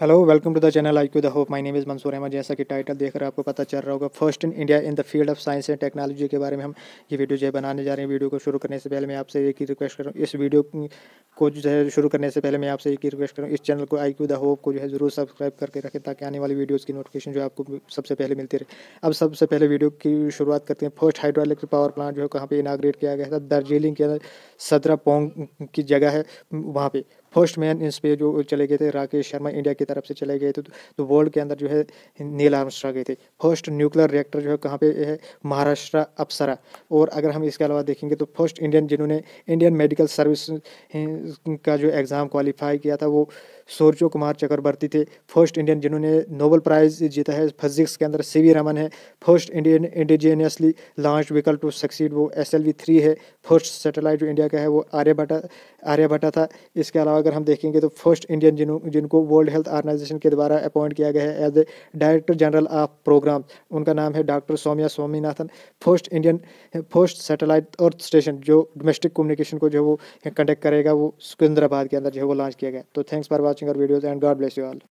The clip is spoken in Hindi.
hello welcome to the channel I Q the hope my name is Mansoor Ahmad जैसा कि टाइटल देख रहे हो आपको पता चल रहा होगा first in India in the field of science and technology के बारे में हम ये वीडियो जो है बनाने जा रहे हैं वीडियो को शुरू करने से पहले मैं आपसे एक ही रिक्वेस्ट करूँ इस वीडियो को जो है शुरू करने से पहले मैं आपसे एक ही रिक्वेस्ट करूँ इस चैनल को आई क्यू द होप को जो है ज़रूर सब्सक्राइब करके रखें ताकि आने वाली वीडियोज़ की नोटिफिकेशन जो आपको सबसे पहले मिलती रहे अब सबसे पहले वीडियो की शुरुआत करते हैं first hydro electric power plant जो है कहाँ पर इनाग्रेट किया गया था दार्जिलिंग के अंदर सदरा पोंग की जगह है वहाँ पर फर्स्ट मैन इन पे जो चले गए थे राकेश शर्मा इंडिया की तरफ से चले गए थे तो वर्ल्ड के अंदर जो है नील आर्मस्ट्रा गए थे फर्स्ट न्यूक्लियर रिएक्टर जो है कहाँ पे है महाराष्ट्र अप्सरा और अगर हम इसके अलावा देखेंगे तो फर्स्ट इंडियन जिन्होंने इंडियन मेडिकल सर्विस का जो एग्ज़ाम क्वालिफाई किया था वो सूर्यो कुमार चक्रवर्ती थे फर्स्ट इंडियन जिन्होंने नोबल प्राइज़ जीता है फिजिक्स के अंदर सी वी रमन है first Indian indigenously launch vehicle to succeed वो एस एल वी थ्री है फर्स्ट सेटेलाइट जो इंडिया का है वो आर्यभट्टा आर्यभट्टा था इसके अलावा अगर हम देखेंगे तो फर्स्ट इंडियन जिन जिनको वर्ल्ड हेल्थ ऑर्गेनाइजेशन के द्वारा अपॉइंट किया गया है as a director general of program उनका नाम है doctor Soumya Swaminathan first Indian first satellite earth station जो डोमेस्टिक कम्युनिकेशन को जो वो कंडक्ट करेगा वो सिकंदराबाद के अंदर जो है वो लॉन्च किया गया तो थैंक्स फॉर वॉचिंग और videos and God bless you all